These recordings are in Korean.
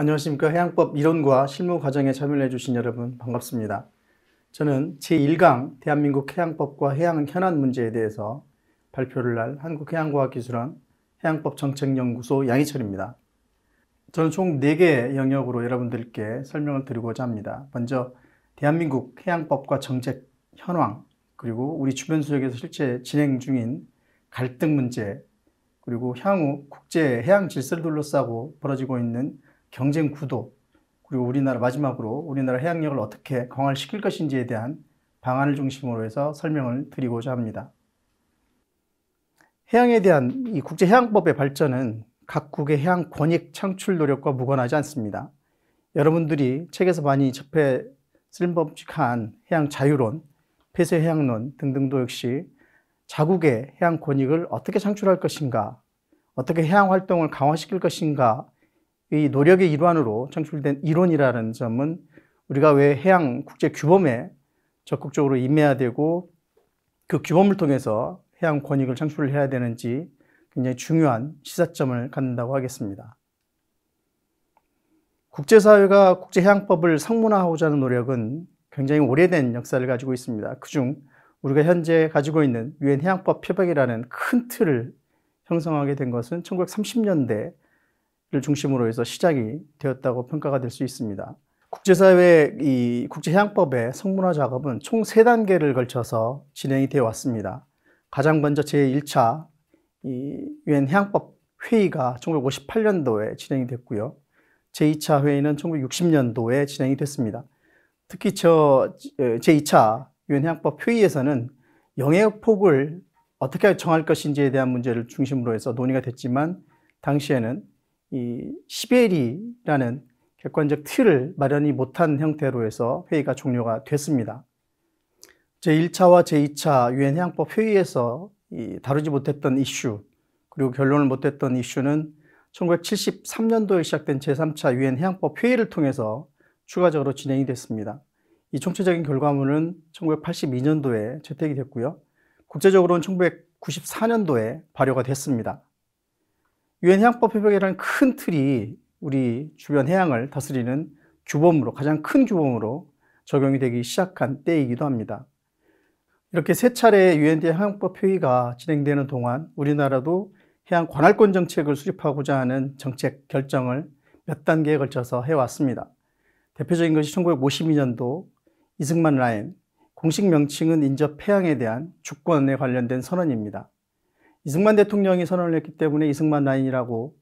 안녕하십니까 해양법 이론과 실무 과정에 참여해 주신 여러분 반갑습니다. 저는 제1강 대한민국 해양법과 해양 현안 문제에 대해서 발표를 할 한국해양과학기술원 해양법 정책연구소 양희철입니다. 저는 총 4개의 영역으로 여러분들께 설명을 드리고자 합니다. 먼저 대한민국 해양법과 정책 현황 그리고 우리 주변 수역에서 실제 진행 중인 갈등 문제 그리고 향후 국제 해양 질서를 둘러싸고 벌어지고 있는 경쟁 구도 그리고 우리나라 마지막으로 우리나라 해양력을 어떻게 강화시킬 것인지에 대한 방안을 중심으로 해서 설명을 드리고자 합니다. 해양에 대한 이 국제해양법의 발전은 각국의 해양 권익 창출 노력과 무관하지 않습니다. 여러분들이 책에서 많이 접해 쓸법칙한 해양 자유론, 폐쇄 해양론 등등도 역시 자국의 해양 권익을 어떻게 창출할 것인가, 어떻게 해양 활동을 강화시킬 것인가 이 노력의 일환으로 창출된 이론이라는 점은 우리가 왜 해양 국제 규범에 적극적으로 임해야 되고 그 규범을 통해서 해양 권익을 창출을 해야 되는지 굉장히 중요한 시사점을 갖는다고 하겠습니다. 국제사회가 국제해양법을 성문화하고자 하는 노력은 굉장히 오래된 역사를 가지고 있습니다. 그중 우리가 현재 가지고 있는 유엔 해양법 협약이라는 큰 틀을 형성하게 된 것은 1930년대 를 중심으로 해서 시작이 되었다고 평가가 될 수 있습니다. 국제사회 이 국제해양법의 성문화 작업은 총 세단계를 걸쳐서 진행이 되어 왔습니다. 가장 먼저 제1차 유엔 해양법 회의가 1958년도에 진행이 됐고요. 제2차 회의는 1960년도에 진행이 됐습니다. 특히 저 제2차 유엔 해양법 회의에서는 영해 폭을 어떻게 정할 것인지에 대한 문제를 중심으로 해서 논의가 됐지만 당시에는 이 시베리라는 객관적 틀을 마련이 못한 형태로 해서 회의가 종료가 됐습니다. 제1차와 제2차 유엔 해양법 회의에서 이 다루지 못했던 이슈 그리고 결론을 못했던 이슈는 1973년도에 시작된 제3차 유엔 해양법 회의를 통해서 추가적으로 진행이 됐습니다. 이 총체적인 결과물은 1982년도에 채택이 됐고요. 국제적으로는 1994년도에 발효가 됐습니다. 유엔 해양법 협약이라는 큰 틀이 우리 주변 해양을 다스리는 규범으로 가장 큰 규범으로 적용이 되기 시작한 때이기도 합니다. 이렇게 세 차례 유엔 해양법 회의가 진행되는 동안 우리나라도 해양 관할권 정책을 수립하고자 하는 정책 결정을 몇 단계에 걸쳐서 해왔습니다. 대표적인 것이 1952년도 이승만 라인, 공식 명칭은 인접 해양에 대한 주권에 관련된 선언입니다. 이승만 대통령이 선언을 했기 때문에 이승만 라인이라고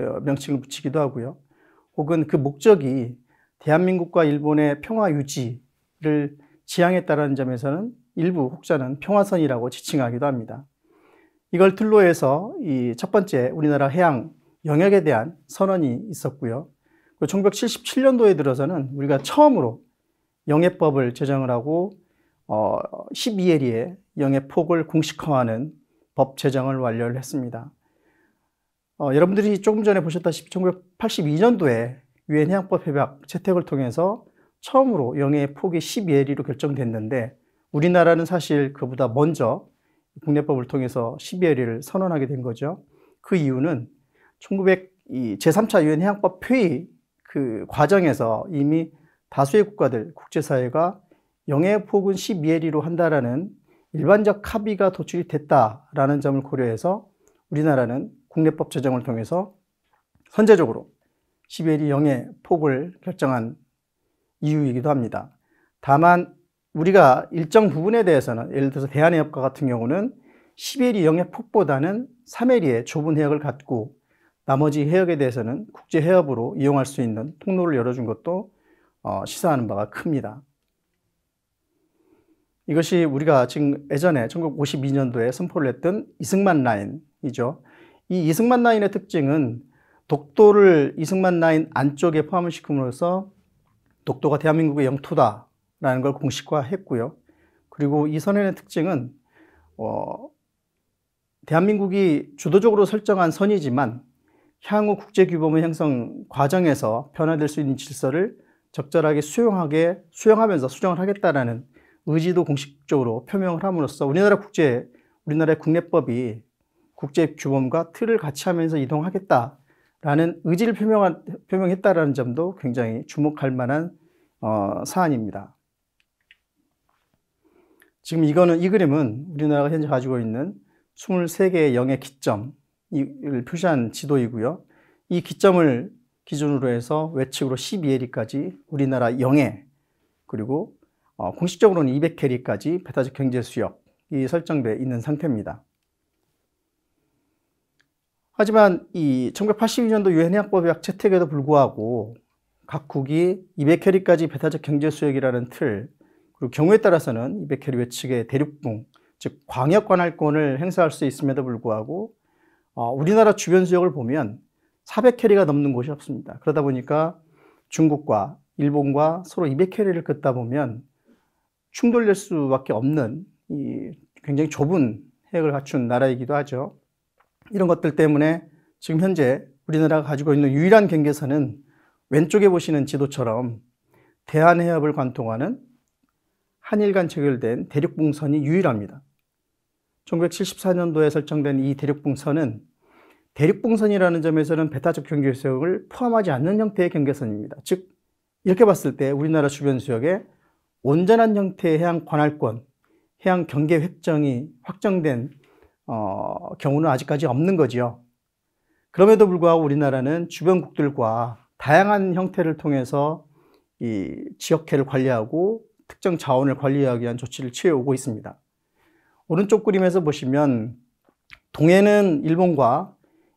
어, 명칭을 붙이기도 하고요. 혹은 그 목적이 대한민국과 일본의 평화 유지를 지향했다는 점에서는 일부 혹자는 평화선이라고 지칭하기도 합니다. 이걸 틀로 해서 이 첫 번째 우리나라 해양 영역에 대한 선언이 있었고요. 1977년도에 그 들어서는 우리가 처음으로 영해법을 제정을 하고 어, 12해리의 영해폭을 공식화하는 법 제정을 완료를 했습니다. 어, 여러분들이 조금 전에 보셨다시피 1982년도에 유엔 해양법 협약 채택을 통해서 처음으로 영해 폭이 12해리로 결정됐는데 우리나라는 사실 그보다 먼저 국내법을 통해서 12해리를 선언하게 된 거죠. 그 이유는 1900 제3차 유엔 해양법 회의 그 과정에서 이미 다수의 국가들 국제사회가 영해 폭은 12해리로 한다라는 일반적 합의가 도출이 됐다라는 점을 고려해서 우리나라는 국내법 제정을 통해서 선제적으로 시베리 이 0의 폭을 결정한 이유이기도 합니다. 다만 우리가 일정 부분에 대해서는 예를 들어서 대한해협과 같은 경우는 시베리 0의 폭보다는 3 l 리의 좁은 해역을 갖고 나머지 해역에 대해서는 국제해협으로 이용할 수 있는 통로를 열어준 것도 어, 시사하는 바가 큽니다. 이것이 우리가 지금 예전에 1952년도에 선포를 했던 이승만 라인이죠. 이 이승만 라인의 특징은 독도를 이승만 라인 안쪽에 포함을 시킴으로써 독도가 대한민국의 영토다라는 걸 공식화했고요. 그리고 이 선언의 특징은 어, 대한민국이 주도적으로 설정한 선이지만 향후 국제 규범의 형성 과정에서 변화될 수 있는 질서를 적절하게 수용하게 수용하면서 수정을 하겠다라는 의지도 공식적으로 표명을 함으로써 우리나라 국제, 우리나라의 국내법이 국제 규범과 틀을 같이 하면서 이동하겠다라는 의지를 표명한, 표명했다라는 점도 굉장히 주목할 만한 어, 사안입니다. 지금 이거는 이 그림은 우리나라가 현재 가지고 있는 23개의 영의 기점을 표시한 지도이고요. 이 기점을 기준으로 해서 외측으로 12해리까지 우리나라 영해 그리고 어, 공식적으로는 200캐리까지 배타적 경제 수역이 설정되어 있는 상태입니다. 하지만 이 1982년도 유엔 해양법 약 채택에도 불구하고 각국이 200캐리까지 배타적 경제 수역이라는 틀 그리고 경우에 따라서는 200캐리 외측의 대륙붕 즉 광역 관할권을 행사할 수 있음에도 불구하고 어, 우리나라 주변 지역을 보면 400캐리가 넘는 곳이 없습니다. 그러다 보니까 중국과 일본과 서로 200캐리를 긋다 보면 충돌될 수밖에 없는 이 굉장히 좁은 핵을 갖춘 나라이기도 하죠. 이런 것들 때문에 지금 현재 우리나라가 가지고 있는 유일한 경계선은 왼쪽에 보시는 지도처럼 대한해협을 관통하는 한일 간 체결된 대륙봉선이 유일합니다. 1974년도에 설정된 이 대륙봉선은 대륙봉선이라는 점에서는 베타적 경계수역을 포함하지 않는 형태의 경계선입니다. 즉 이렇게 봤을 때 우리나라 주변 수역에 온전한 형태의 해양 관할권, 해양 경계 획정이 확정된 어, 경우는 아직까지 없는 거지요. 그럼에도 불구하고 우리나라는 주변국들과 다양한 형태를 통해서 이 지역해를 관리하고 특정 자원을 관리하기 위한 조치를 취해오고 있습니다. 오른쪽 그림에서 보시면 동해는 일본과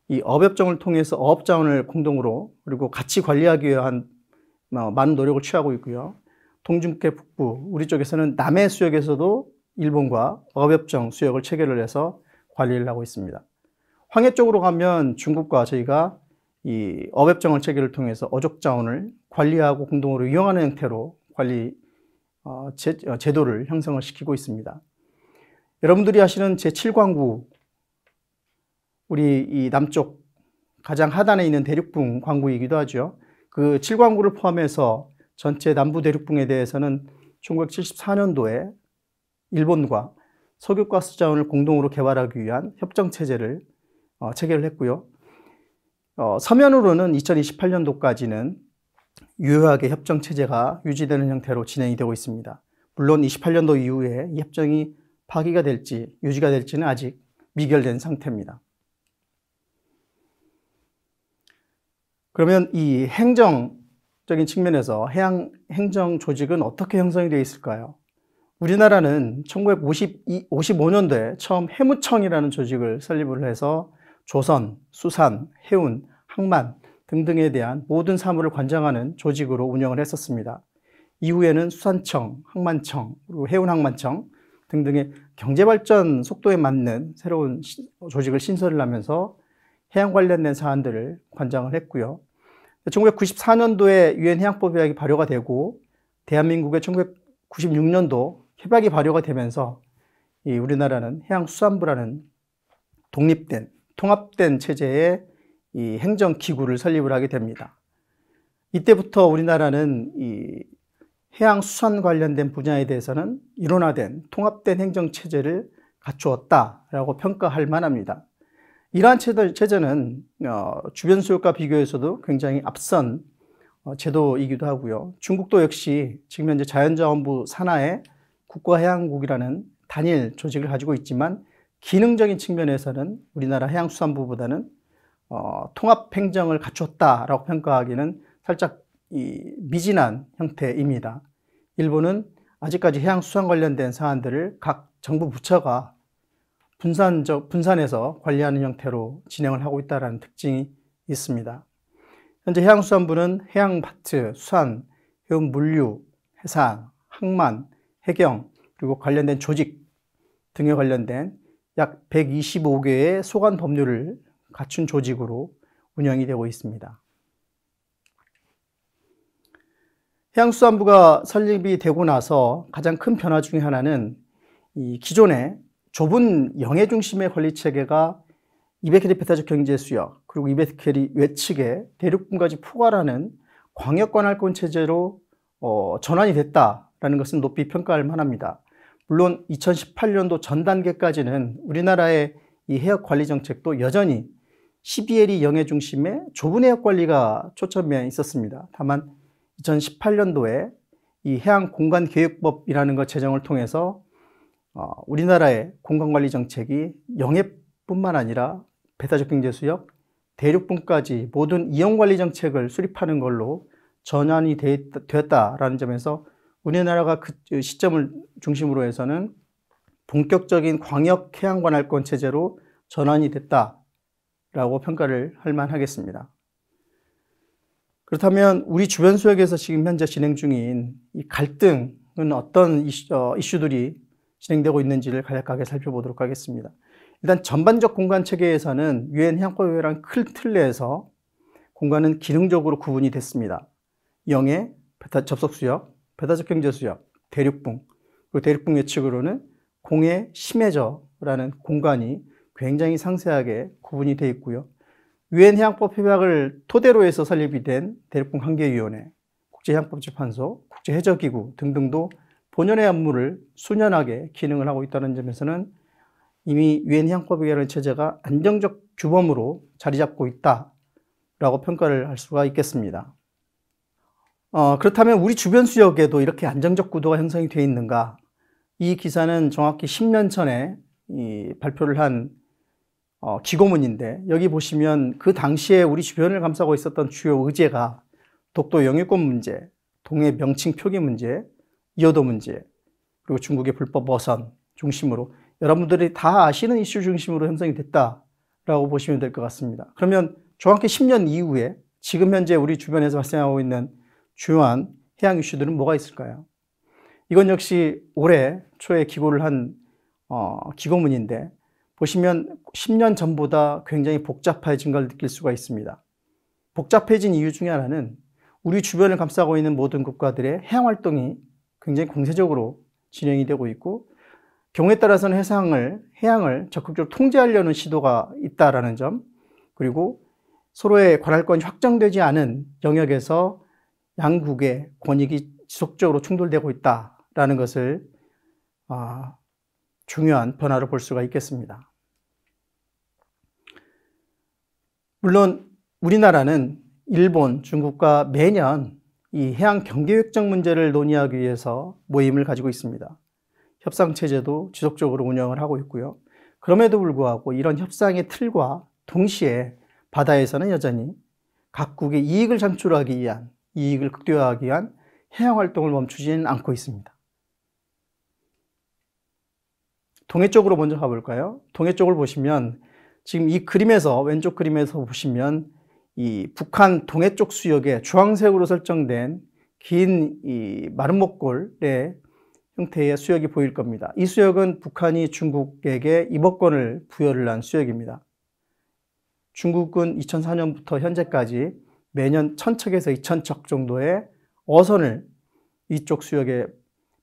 이 업협정을 통해서 어업자원을 공동으로 그리고 같이 관리하기 위한 어, 많은 노력을 취하고 있고요. 동중국해 북부, 우리 쪽에서는 남해 수역에서도 일본과 어협정 수역을 체결을 해서 관리를 하고 있습니다. 황해 쪽으로 가면 중국과 저희가 이 어협정을 체결을 통해서 어족 자원을 관리하고 공동으로 이용하는 형태로 관리 어, 제, 어, 제도를 형성을 시키고 있습니다. 여러분들이 아시는 제7광구 우리 이 남쪽 가장 하단에 있는 대륙붕 광구이기도 하죠. 그 7광구를 포함해서 전체 남부 대륙붕에 대해서는 1974년도에 일본과 석유가스 자원을 공동으로 개발하기 위한 협정체제를 어, 체결 했고요. 어, 서면으로는 2028년도까지는 유효하게 협정체제가 유지되는 형태로 진행이 되고 있습니다. 물론 28년도 이후에 협정이 파기가 될지 유지가 될지는 아직 미결된 상태입니다. 그러면 이 행정 적인 측면에서 해양 행정 조직은 어떻게 형성이 되어 있을까요? 우리나라는 1955년도에 처음 해무청이라는 조직을 설립을 해서 조선, 수산, 해운, 항만 등등에 대한 모든 사물을 관장하는 조직으로 운영을 했었습니다. 이후에는 수산청, 항만청, 그리고 해운항만청 등등의 경제발전 속도에 맞는 새로운 조직을 신설을 하면서 해양 관련된 사안들을 관장을 했고요. 1994년도에 유엔 해양법 협약이 발효가 되고 대한민국의 1996년도 협약이 발효가 되면서 이 우리나라는 해양수산부라는 독립된 통합된 체제의 이 행정기구를 설립을 하게 됩니다. 이때부터 우리나라는 이 해양수산 관련된 분야에 대해서는 일원화된 통합된 행정체제를 갖추었다라고 평가할 만합니다. 이러한 체제, 는 어, 주변 수요과 비교해서도 굉장히 앞선 어, 제도이기도 하고요. 중국도 역시 지금 현재 자연자원부 산하의 국가해양국이라는 단일 조직을 가지고 있지만 기능적인 측면에서는 우리나라 해양수산부보다는 어, 통합행정을 갖췄다라고 평가하기는 살짝 이 미진한 형태입니다. 일본은 아직까지 해양수산 관련된 사안들을 각 정부 부처가 분산적, 분산해서 관리하는 형태로 진행을 하고 있다는 특징이 있습니다. 현재 해양수산부는 해양파트, 수산, 해운물류, 해상, 항만, 해경, 그리고 관련된 조직 등에 관련된 약 125개의 소관 법률을 갖춘 조직으로 운영이 되고 있습니다. 해양수산부가 설립이 되고 나서 가장 큰 변화 중의 하나는 이 기존의 좁은 영해 중심의 권리 체계가 이베케리 배타적 경제 수역 그리고 이베케리 외측의 대륙군까지 포괄하는 광역 관할권 체제로 어, 전환이 됐다라는 것은 높이 평가할 만합니다. 물론 2018년도 전 단계까지는 우리나라의 이 해역 관리 정책도 여전히 CBL이 영해 중심의 좁은 해역 관리가 초점에 있었습니다. 다만 2018년도에 이 해양 공간 계획법이라는 것 제정을 통해서 어, 우리나라의 공간관리 정책이 영해뿐만 아니라 배타적 경제 수역, 대륙분까지 모든 이용관리 정책을 수립하는 걸로 전환이 되었다라는 점에서 우리나라가 그 시점을 중심으로 해서는 본격적인 광역 해양관할권 체제로 전환이 됐다라고 평가를 할 만하겠습니다. 그렇다면 우리 주변 수역에서 지금 현재 진행 중인 이 갈등은 어떤 이슈, 어, 이슈들이 진행되고 있는지를 간략하게 살펴보도록 하겠습니다. 일단 전반적 공간 체계에서는 유엔 향토의회랑 큰 틀 내에서 공간은 기능적으로 구분이 됐습니다. 영해, 베타 접속 수역, 베타적 경제 수역, 대륙붕, 그리고 대륙붕 예측으로는 공해 심해저라는 공간이 굉장히 상세하게 구분이 되어 있고요. 유엔 해양법 협약을 토대로 해서 설립이 된 대륙붕 한계위원회, 국제해양법재판소, 국제해저기구 등등도 본연의 업무를 수년하게 기능을 하고 있다는 점에서는 이미 유엔 향법이라는 체제가 안정적 규범으로 자리 잡고 있다라고 평가를 할 수가 있겠습니다. 어, 그렇다면 우리 주변 지역에도 이렇게 안정적 구도가 형성이 되어 있는가? 이 기사는 정확히 10년 전에 발표를 한 어, 기고문인데 여기 보시면 그 당시에 우리 주변을 감싸고 있었던 주요 의제가 독도 영유권 문제, 동해 명칭 표기 문제, 여도 문제, 그리고 중국의 불법 어선 중심으로 여러분들이 다 아시는 이슈 중심으로 형성이 됐다라고 보시면 될 것 같습니다. 그러면 정확히 10년 이후에 지금 현재 우리 주변에서 발생하고 있는 주요한 해양 이슈들은 뭐가 있을까요? 이건 역시 올해 초에 기고를 한 어, 기고문인데 보시면 10년 전보다 굉장히 복잡해진 걸 느낄 수가 있습니다. 복잡해진 이유 중에 하나는 우리 주변을 감싸고 있는 모든 국가들의 해양 활동이 굉장히 공세적으로 진행이 되고 있고 경우에 따라서는 해상을 해양을 적극적으로 통제하려는 시도가 있다라는 점 그리고 서로의 관할권이 확정되지 않은 영역에서 양국의 권익이 지속적으로 충돌되고 있다라는 것을 아, 중요한 변화로 볼 수가 있겠습니다. 물론 우리나라는 일본, 중국과 매년 이 해양 경계획정 문제를 논의하기 위해서 모임을 가지고 있습니다. 협상 체제도 지속적으로 운영을 하고 있고요. 그럼에도 불구하고 이런 협상의 틀과 동시에 바다에서는 여전히 각국의 이익을 창출하기 위한 이익을 극대화하기 위한 해양 활동을 멈추지는 않고 있습니다. 동해 쪽으로 먼저 가볼까요? 동해 쪽을 보시면 지금 이 그림에서 왼쪽 그림에서 보시면 이 북한 동해 쪽 수역에 주황색으로 설정된 긴 이 마름목골의 형태의 수역이 보일 겁니다. 이 수역은 북한이 중국에게 입어권을 부여를 한 수역입니다. 중국은 2004년부터 현재까지 매년 천척에서 2천척 정도의 어선을 이쪽 수역에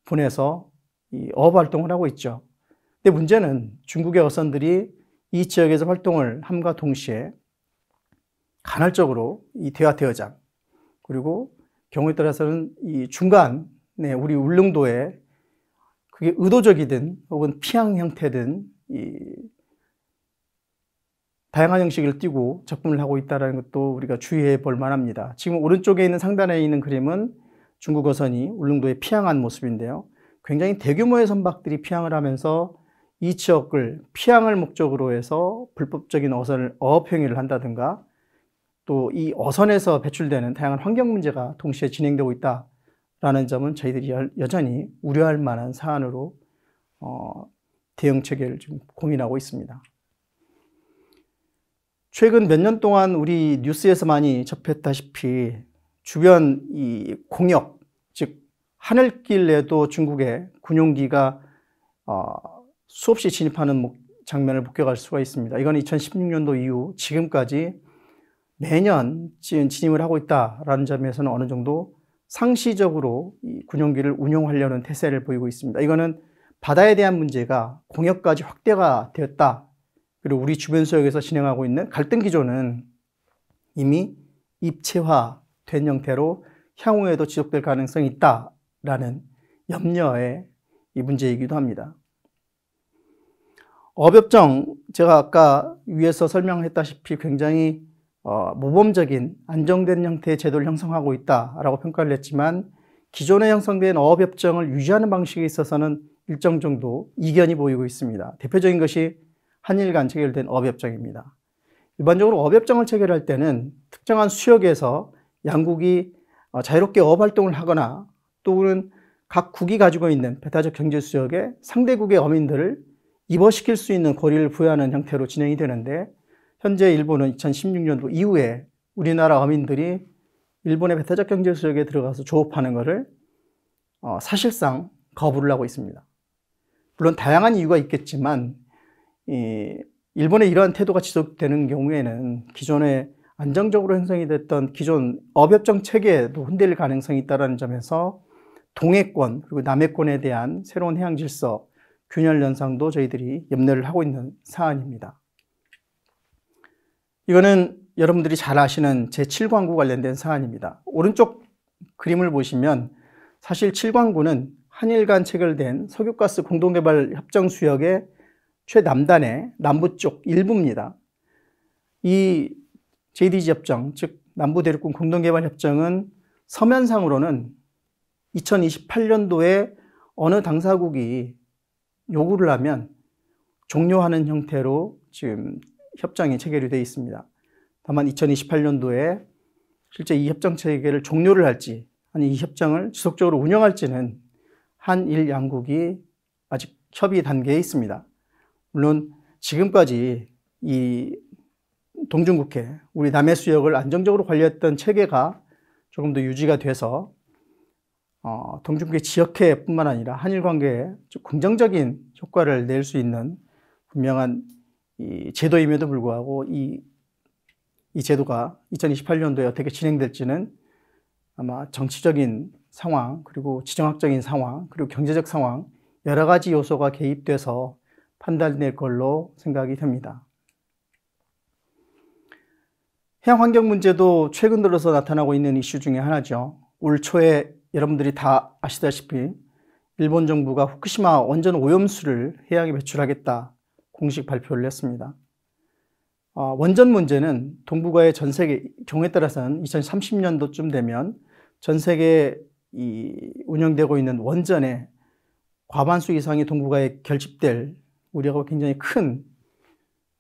보내서 어업 활동을 하고 있죠. 근데 문제는 중국의 어선들이 이 지역에서 활동을 함과 동시에 간헐적으로 이 대화태어장 그리고 경우에 따라서는 이 중간에 우리 울릉도에 그게 의도적이든 혹은 피양 형태든 다양한 형식을 띄고 접근을 하고 있다는 것도 우리가 주의해 볼 만합니다. 지금 오른쪽에 있는 상단에 있는 그림은 중국어선이 울릉도에 피항한 모습인데요. 굉장히 대규모의 선박들이 피항을 하면서 이 지역을 피항을 목적으로 해서 불법적인 어선을 어업행위를 한다든가 또이 어선에서 배출되는 다양한 환경 문제가 동시에 진행되고 있다라는 점은 저희들이 여, 전히 우려할 만한 사안으로 어, 대응 체계를 지 고민하고 있습니다. 최근 몇 년 동안 우리 뉴스에서 많이 접했다시피 주변 이 공역, 즉하늘길내도 중국의 군용기가 어, 수없이 진입하는 장면을 목격할 수가 있습니다. 이건 2016년도 이후 지금까지 매년 진입을 하고 있다라는 점에서는 어느 정도 상시적으로 군용기를 운용하려는 태세를 보이고 있습니다. 이거는 바다에 대한 문제가 공역까지 확대가 되었다. 그리고 우리 주변 수역에서 진행하고 있는 갈등 기조는 이미 입체화된 형태로 향후에도 지속될 가능성이 있다라는 염려의 이 문제이기도 합니다. 어법정 제가 아까 위에서 설명했다시피 굉장히 어, 모범적인 안정된 형태의 제도를 형성하고 있다라고 평가를 했지만 기존에 형성된 어업협정을 유지하는 방식에 있어서는 일정 정도 이견이 보이고 있습니다. 대표적인 것이 한일 간 체결된 어업협정입니다. 일반적으로 어업협정을 체결할 때는 특정한 수역에서 양국이 어, 자유롭게 어업활동을 하거나 또는 각 국이 가지고 있는 배타적 경제수역에 상대국의 어민들을 입어시킬 수 있는 권리를 부여하는 형태로 진행이 되는데 현재 일본은 2016년도 이후에 우리나라 어민들이 일본의 배타적 경제 수역에 들어가서 조업하는 것을 어, 사실상 거부를 하고 있습니다. 물론 다양한 이유가 있겠지만 이, 일본의 이러한 태도가 지속되는 경우에는 기존에 안정적으로 형성이 됐던 기존 업협정 체계에도 흔들릴 가능성이 있다는 점에서 동해권 그리고 남해권에 대한 새로운 해양 질서 균열 현상도 저희들이 염려를 하고 있는 사안입니다. 이거는 여러분들이 잘 아시는 제7광구 관련된 사안입니다. 오른쪽 그림을 보시면 사실 7광구는 한일 간 체결된 석유가스 공동개발 협정 수역의 최남단의 남부 쪽 일부입니다. 이 JDG 협정, 즉 남부대륙군 공동개발 협정은 서면상으로는 2028년도에 어느 당사국이 요구를 하면 종료하는 형태로 지금 협정이 체결이 되어 있습니다. 다만 2028년도에 실제 이 협정 체결을 종료를 할지 아니 이 협정을 지속적으로 운영할지는 한일 양국이 아직 협의 단계에 있습니다. 물론 지금까지 이 동중국해 우리 남해 수역을 안정적으로 관리했던 체계가 조금 더 유지가 돼서 어, 동중국해 지역해뿐만 아니라 한일 관계에 긍정적인 효과를 낼 수 있는 분명한 이 제도임에도 불구하고 이, 이 제도가 2028년도에 어떻게 진행될지는 아마 정치적인 상황, 그리고 지정학적인 상황, 그리고 경제적 상황, 여러 가지 요소가 개입돼서 판단될 걸로 생각이 됩니다. 해양 환경 문제도 최근 들어서 나타나고 있는 이슈 중에 하나죠. 올 초에 여러분들이 다 아시다시피 일본 정부가 후쿠시마 원전 오염수를 해양에 배출하겠다 공식 발표를 했습니다. 아, 원전 문제는 동북아의 전 세계 경우에 따라서는 2030년도쯤 되면 전 세계 운영되고 있는 원전의 과반수 이상이 동북아에 결집될 우려가 굉장히 큰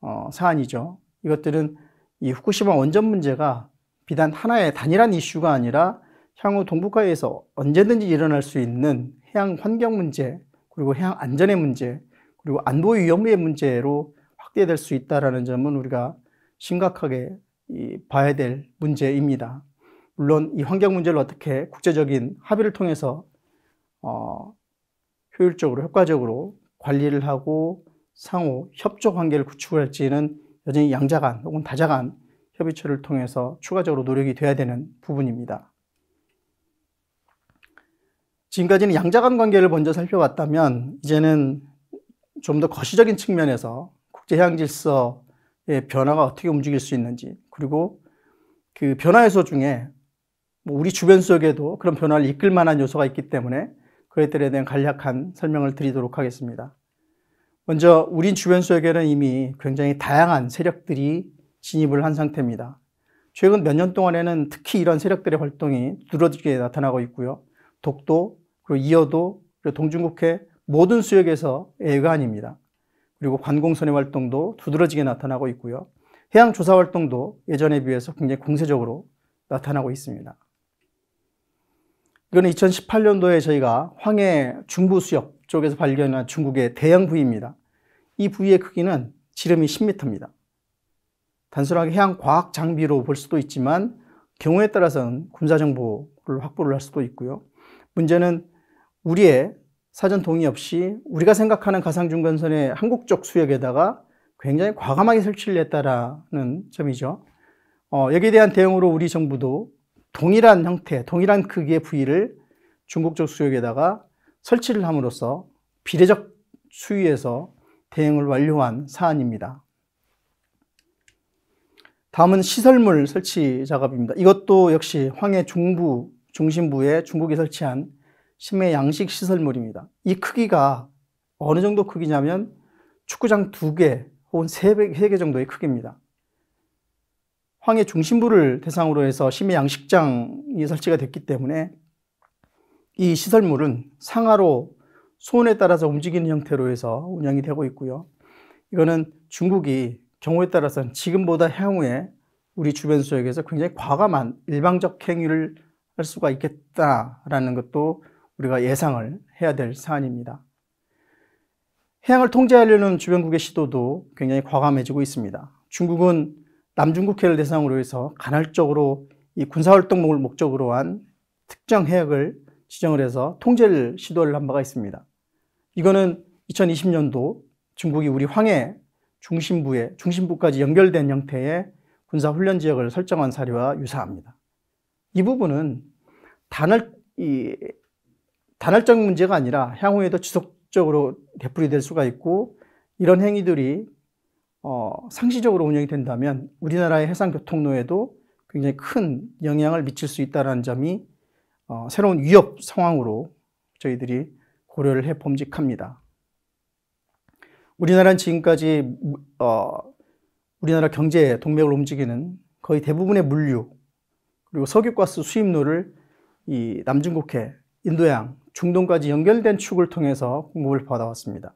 어, 사안이죠. 이것들은 이 후쿠시마 원전 문제가 비단 하나의 단일한 이슈가 아니라 향후 동북아에서 언제든지 일어날 수 있는 해양 환경 문제 그리고 해양 안전의 문제 그리고 안보 위험의 문제로 확대될 수있다는 점은 우리가 심각하게 봐야 될 문제입니다. 물론 이 환경 문제를 어떻게 국제적인 합의를 통해서 어, 효율적으로 효과적으로 관리를 하고 상호 협조 관계를 구축할지는 여전히 양자간 혹은 다자간 협의체를 통해서 추가적으로 노력이 돼야 되는 부분입니다. 지금까지는 양자간 관계를 먼저 살펴봤다면 이제는 좀더 거시적인 측면에서 국제 해양 질서의 변화가 어떻게 움직일 수 있는지 그리고 그 변화 요소 중에 뭐 우리 주변 속에도 그런 변화를 이끌 만한 요소가 있기 때문에 그것들에 대한 간략한 설명을 드리도록 하겠습니다. 먼저 우리 주변 속에는 이미 굉장히 다양한 세력들이 진입을 한 상태입니다. 최근 몇 년 동안에는 특히 이런 세력들의 활동이 두드러지게 나타나고 있고요. 독도, 그리고 이어도, 그리고 동중국해, 모든 수역에서 애외입니다 그리고 관공선의 활동도 두드러지게 나타나고 있고요. 해양 조사 활동도 예전에 비해서 굉장히 공세적으로 나타나고 있습니다. 이거는 2018년도에 저희가 황해 중부 수역 쪽에서 발견한 중국의 대형 부위입니다. 이 부위의 크기는 지름이 10m입니다. 단순하게 해양 과학 장비로 볼 수도 있지만 경우에 따라서는 군사 정보를 확보를 할 수도 있고요. 문제는 우리의 사전 동의 없이 우리가 생각하는 가상중간선의 한국적 수역에다가 굉장히 과감하게 설치를 했다라는 점이죠. 어, 여기에 대한 대응으로 우리 정부도 동일한 형태, 동일한 크기의 부위를 중국적 수역에다가 설치를 함으로써 비례적 수위에서 대응을 완료한 사안입니다. 다음은 시설물 설치 작업입니다. 이것도 역시 황해 중부 중심부에 중국이 설치한 심해 양식 시설물입니다. 이 크기가 어느 정도 크기냐면 축구장 두 개 혹은 세 개 정도의 크기입니다. 황해 중심부를 대상으로 해서 심해 양식장이 설치가 됐기 때문에 이 시설물은 상하로 소원에 따라서 움직이는 형태로 해서 운영이 되고 있고요. 이거는 중국이 경우에 따라서는 지금보다 향후에 우리 주변 수역에서 굉장히 과감한 일방적 행위를 할 수가 있겠다라는 것도 우리가 예상을 해야 될 사안입니다. 해양을 통제하려는 주변국의 시도도 굉장히 과감해지고 있습니다. 중국은 남중국해를 대상으로 해서 간헐적으로 이 군사활동을 목적으로 한 특정 해역을 지정을 해서 통제를 시도를 한 바가 있습니다. 이거는 2020년도 중국이 우리 황해 중심부에 중심부까지 연결된 형태의 군사 훈련 지역을 설정한 사례와 유사합니다. 이 부분은 단을 이 단할적 문제가 아니라 향후에도 지속적으로 되풀이될 수가 있고 이런 행위들이 어, 상시적으로 운영이 된다면 우리나라의 해상 교통로에도 굉장히 큰 영향을 미칠 수 있다는 점이 어, 새로운 위협 상황으로 저희들이 고려를 해 봄직합니다. 우리나라는 지금까지 어, 우리나라 경제 동맥을 움직이는 거의 대부분의 물류 그리고 석유가스 수입로를 이 남중국해, 인도양 중동까지 연결된 축을 통해서 공급을 받아왔습니다.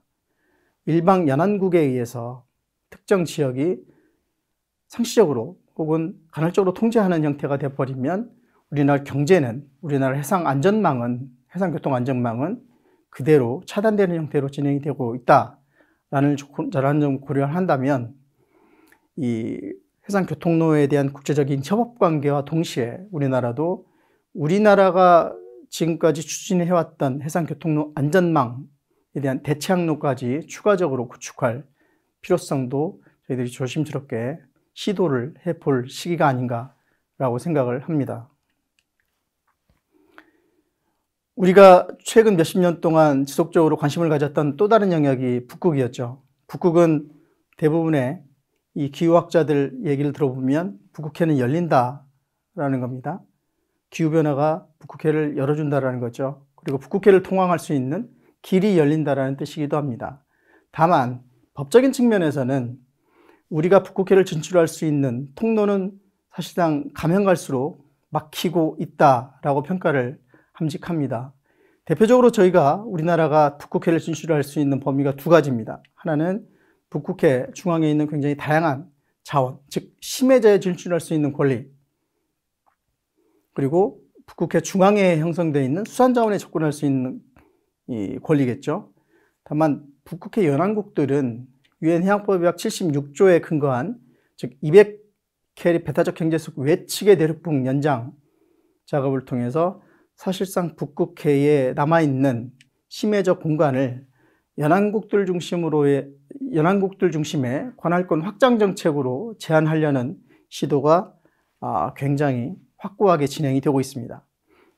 일방 연안국에 의해서 특정 지역이 상시적으로 혹은 간헐적으로 통제하는 형태가 되어버리면 우리나라 경제는 우리나라 해상 안전망은 해상교통 안전망은 그대로 차단되는 형태로 진행이 되고 있다라는 점고려 한다면 이 해상교통로에 대한 국제적인 협업관계와 동시에 우리나라도 우리나라가 지금까지 추진해왔던 해상교통로 안전망에 대한 대체 항로까지 추가적으로 구축할 필요성도 저희들이 조심스럽게 시도를 해볼 시기가 아닌가라고 생각을 합니다. 우리가 최근 몇십 년 동안 지속적으로 관심을 가졌던 또 다른 영역이 북극이었죠. 북극은 대부분의 이 기후학자들 얘기를 들어보면 북극해는 열린다라는 겁니다. 기후변화가 북극해를 열어준다라는 거죠. 그리고 북극해를 통항할 수 있는 길이 열린다라는 뜻이기도 합니다. 다만 법적인 측면에서는 우리가 북극해를 진출할 수 있는 통로는 사실상 가면 갈수록 막히고 있다라고 평가를 함직합니다. 대표적으로 저희가 우리나라가 북극해를 진출할 수 있는 범위가 두 가지입니다. 하나는 북극해 중앙에 있는 굉장히 다양한 자원, 즉 심해자에 진출할 수 있는 권리, 그리고 북극해 중앙에 형성되어 있는 수산자원에 접근할 수 있는 권리겠죠. 다만 북극해 연안국들은 유엔 해양법 의 76조에 근거한 즉 200캐리 배타적 경제속 외측의 대륙붕 연장 작업을 통해서 사실상 북극해에 남아있는 심해적 공간을 연안국들 중심으로의 연안국들 중심의 관할권 확장 정책으로 제한하려는 시도가 아, 굉장히 확고하게 진행이 되고 있습니다.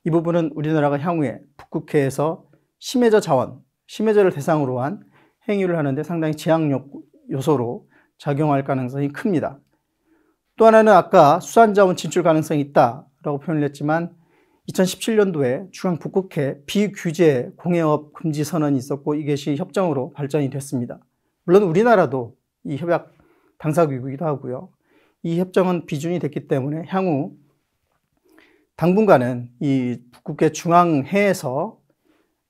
이 부분은 우리나라가 향후에 북극해에서 심해저 자원, 심해저를 대상으로 한 행위를 하는데 상당히 제약 요소로 작용할 가능성이 큽니다. 또 하나는 아까 수산자원 진출 가능성이 있다라고 표현을 했지만 2017년도에 중앙 북극해 비규제 공해업 금지 선언이 있었고 이것이 협정으로 발전이 됐습니다. 물론 우리나라도 이 협약 당사국이기도 하고요. 이 협정은 비준이 됐기 때문에 향후 당분간은 이 북극의 중앙해에서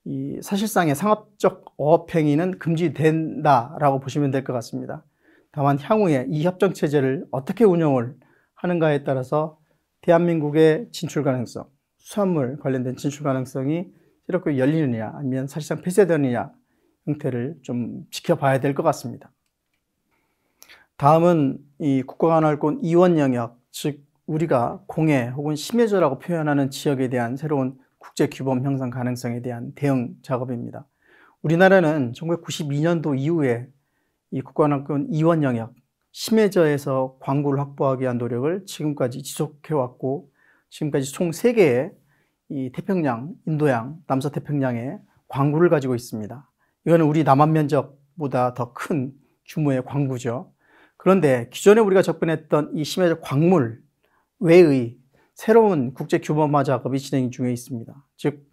이 사실상의 상업적 어업행위는 금지된다라고 보시면 될 것 같습니다. 다만 향후에 이 협정 체제를 어떻게 운영을 하는가에 따라서 대한민국의 진출 가능성, 수산물 관련된 진출 가능성이 이렇게 열리느냐 아니면 사실상 폐쇄되느냐 형태를 좀 지켜봐야 될 것 같습니다. 다음은 이 국가간헐권 이원 영역, 즉 우리가 공해 혹은 심해저라고 표현하는 지역에 대한 새로운 국제 규범 형성 가능성에 대한 대응 작업입니다. 우리나라는 1992년도 이후에 이 국가안전 이원 영역 심해저에서 광고를 확보하기 위한 노력을 지금까지 지속해왔고 지금까지 총 3개의 이 태평양, 인도양, 남서태평양에 광구를 가지고 있습니다. 이거는 우리 남한 면적보다 더 큰 규모의 광구죠. 그런데 기존에 우리가 접근했던 이 심해적 광물, 외의 새로운 국제 규범화 작업이 진행 중에 있습니다. 즉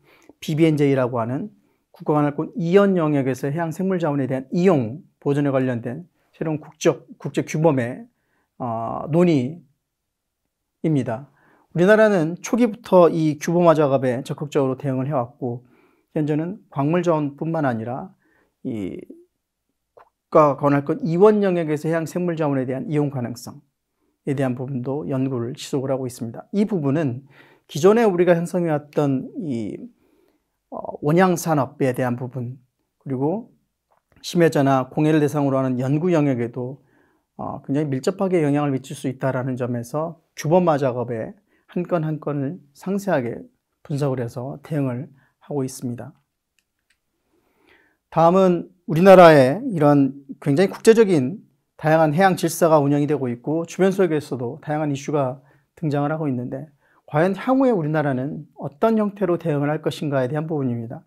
BBNJ라고 하는 국가관할권 이연 영역에서 해양 생물 자원에 대한 이용 보존에 관련된 새로운 국적, 국제 규범의 어, 논의입니다. 우리나라는 초기부터 이 규범화 작업에 적극적으로 대응을 해왔고 현재는 광물자원뿐만 아니라 이 국가 관할권 이원 영역에서 해양 생물 자원에 대한 이용 가능성 이것에 대한 부분도 연구를 지속을 하고 있습니다. 이 부분은 기존에 우리가 형성해왔던 이 어, 원양 산업에 대한 부분 그리고 심해저나 공해를 대상으로 하는 연구 영역에도 어, 굉장히 밀접하게 영향을 미칠 수 있다라는 점에서 규범화 작업에 한 건 한 건을 상세하게 분석을 해서 대응을 하고 있습니다. 다음은 우리나라의 이런 굉장히 국제적인 다양한 해양 질서가 운영이 되고 있고 주변 속에서도 다양한 이슈가 등장을 하고 있는데 과연 향후에 우리나라는 어떤 형태로 대응을 할 것인가에 대한 부분입니다.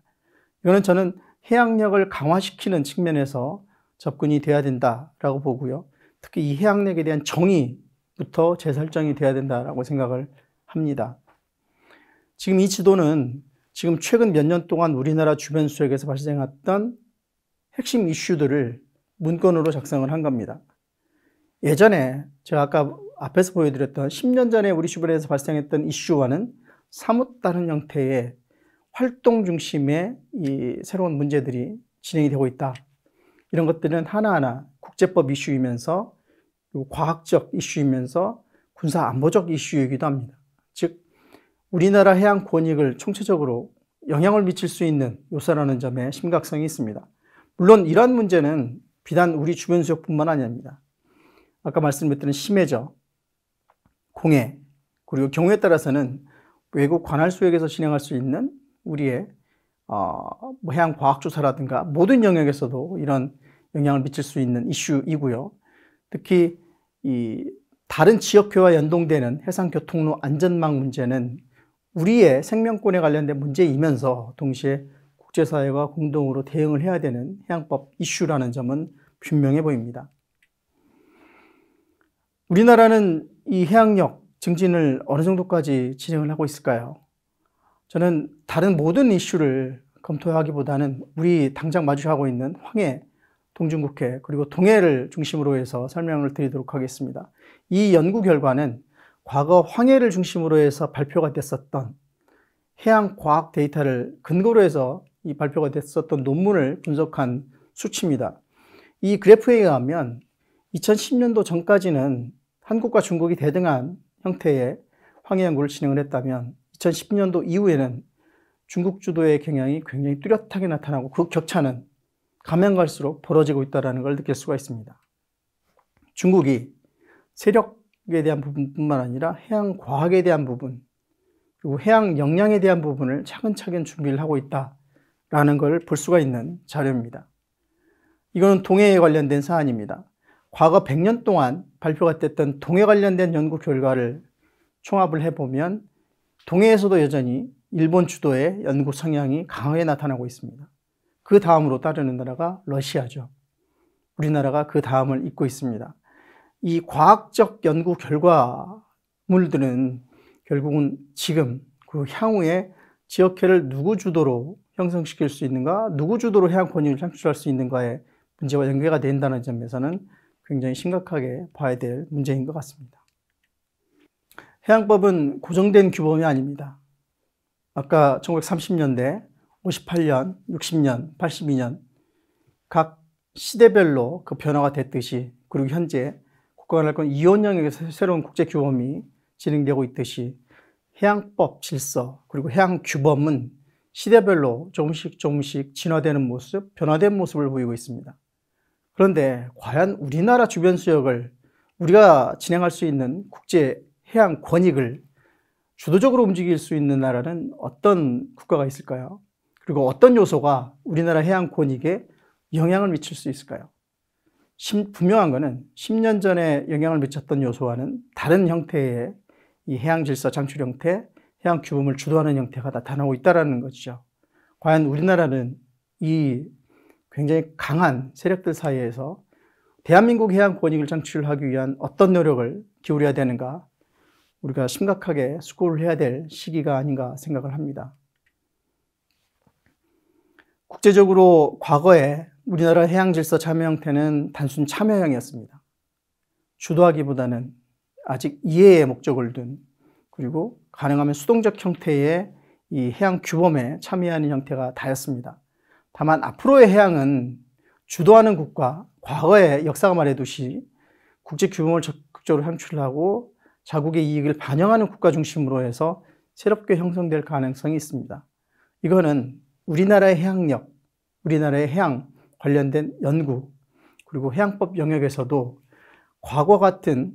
이거는 저는 해양력을 강화시키는 측면에서 접근이 돼야 된다라고 보고요. 특히 이 해양력에 대한 정의부터 재설정이 돼야 된다라고 생각을 합니다. 지금 이 지도는 지금 최근 몇 년 동안 우리나라 주변 수역에서 발생했던 핵심 이슈들을 문건으로 작성을 한 겁니다. 예전에 제가 아까 앞에서 보여드렸던 10년 전에 우리 주변에서 발생했던 이슈와는 사뭇 다른 형태의 활동 중심의 이 새로운 문제들이 진행이 되고 있다. 이런 것들은 하나하나 국제법 이슈이면서 과학적 이슈이면서 군사 안보적 이슈이기도 합니다. 즉 우리나라 해양 권익을 총체적으로 영향을 미칠 수 있는 요소라는 점에 심각성이 있습니다. 물론 이러한 문제는 비단 우리 주변 지역뿐만 아닙니다. 아까 말씀드렸던 심해저, 공해, 그리고 경우에 따라서는 외국 관할수역에서 진행할 수 있는 우리의 어, 뭐 해양 과학 조사라든가 모든 영역에서도 이런 영향을 미칠 수 있는 이슈이고요. 특히 이 다른 지역회와 연동되는 해상교통로 안전망 문제는 우리의 생명권에 관련된 문제이면서 동시에 국제사회가 공동으로 대응을 해야 되는 해양법 이슈라는 점은 분명해 보입니다. 우리나라는 이 해양력 증진을 어느 정도까지 진행을 하고 있을까요? 저는 다른 모든 이슈를 검토하기보다는 우리 당장 마주하고 있는 황해, 동중국해, 그리고 동해를 중심으로 해서 설명을 드리도록 하겠습니다. 이 연구 결과는 과거 황해를 중심으로 해서 발표가 됐었던 해양 과학 데이터를 근거로 해서 이 발표가 됐었던 논문을 분석한 수치입니다. 이 그래프에 의하면 2010년도 전까지는 한국과 중국이 대등한 형태의 황해 연구를 진행을 했다면 2010년도 이후에는 중국 주도의 경향이 굉장히 뚜렷하게 나타나고 그 격차는 가면 갈수록 벌어지고 있다는 걸 느낄 수가 있습니다. 중국이 세력에 대한 부분뿐만 아니라 해양 과학에 대한 부분, 그리고 해양 역량에 대한 부분을 차근차근 준비를 하고 있다. 라는 걸 볼 수가 있는 자료입니다. 이거는 동해에 관련된 사안입니다. 과거 100년 동안 발표가 됐던 동해 관련된 연구 결과를 총합을 해보면 동해에서도 여전히 일본 주도의 연구 성향이 강하게 나타나고 있습니다. 그 다음으로 따르는 나라가 러시아죠. 우리나라가 그 다음을 잇고 있습니다. 이 과학적 연구 결과물들은 결국은 지금 그 향후에 지역회를 누구 주도로 형성시킬 수 있는가, 누구 주도로 해양 권익을 창출할 수 있는가의 문제와 연계가 된다는 점에서는 굉장히 심각하게 봐야 될 문제인 것 같습니다. 해양법은 고정된 규범이 아닙니다. 아까 1930년대, 58년, 60년, 82년 각 시대별로 그 변화가 됐듯이 그리고 현재 국가관할권 이원 영역에서 새로운 국제 규범이 진행되고 있듯이 해양법 질서 그리고 해양 규범은 시대별로 조금씩 조금씩 진화되는 모습, 변화된 모습을 보이고 있습니다. 그런데 과연 우리나라 주변 수역을 우리가 진행할 수 있는 국제 해양 권익을 주도적으로 움직일 수 있는 나라는 어떤 국가가 있을까요? 그리고 어떤 요소가 우리나라 해양 권익에 영향을 미칠 수 있을까요? 분명한 것은 10년 전에 영향을 미쳤던 요소와는 다른 형태의 이 해양 질서 장출 형태, 해양 규범을 주도하는 형태가 나타나고 있다는 것이죠. 과연 우리나라는 이 굉장히 강한 세력들 사이에서 대한민국 해양 권익을 창출하기 위한 어떤 노력을 기울여야 되는가 우리가 심각하게 수고를 해야 될 시기가 아닌가 생각을 합니다. 국제적으로 과거에 우리나라 해양 질서 참여 형태는 단순 참여형이었습니다. 주도하기보다는 아직 이해의 목적을 둔 그리고 가능하면 수동적 형태의 이 해양 규범에 참여하는 형태가 다였습니다. 다만 앞으로의 해양은 주도하는 국가, 과거의 역사가 말해두시 국제 규범을 적극적으로 향출하고 자국의 이익을 반영하는 국가 중심으로 해서 새롭게 형성될 가능성이 있습니다. 이거는 우리나라의 해양력, 우리나라의 해양 관련된 연구, 그리고 해양법 영역에서도 과거 같은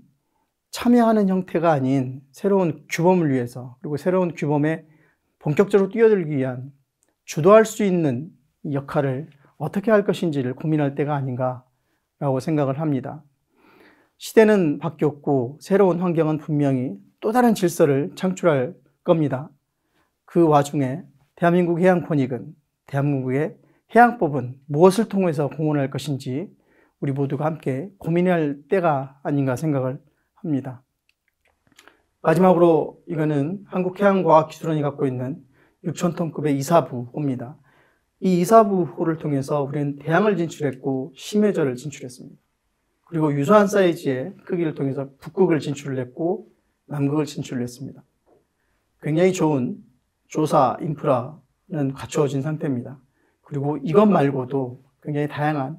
참여하는 형태가 아닌 새로운 규범을 위해서 그리고 새로운 규범에 본격적으로 뛰어들기 위한 주도할 수 있는 역할을 어떻게 할 것인지를 고민할 때가 아닌가라고 생각을 합니다. 시대는 바뀌었고 새로운 환경은 분명히 또 다른 질서를 창출할 겁니다. 그 와중에 대한민국 해양 권익은 대한민국의 해양법은 무엇을 통해서 공헌할 것인지 우리 모두가 함께 고민할 때가 아닌가 생각을 합니다. 합니다. 마지막으로 이거는 한국해양과학기술원이 갖고 있는 6천톤급의 이사부호입니다. 이 이사부호를 통해서 우리는 대양을 진출했고 심해절을 진출했습니다. 그리고 유사한 사이즈의 크기를 통해서 북극을 진출을 했고 남극을 진출을 했습니다. 굉장히 좋은 조사 인프라는 갖추어진 상태입니다. 그리고 이것 말고도 굉장히 다양한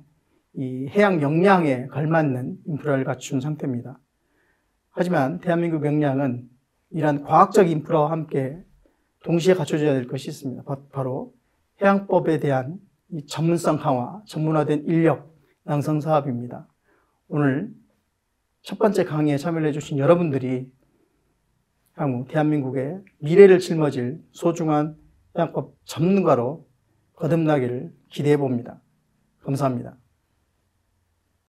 이 해양 역량에 걸맞는 인프라를 갖춘 상태입니다. 하지만 대한민국 명량은 이러한 과학적 인프라와 함께 동시에 갖춰져야 될 것이 있습니다. 바로 해양법에 대한 전문성 강화, 전문화된 인력 양성 사업입니다. 오늘 첫 번째 강의에 참여해 주신 여러분들이 향후 대한민국의 미래를 짊어질 소중한 해양법 전문가로 거듭나기를 기대해 봅니다. 감사합니다.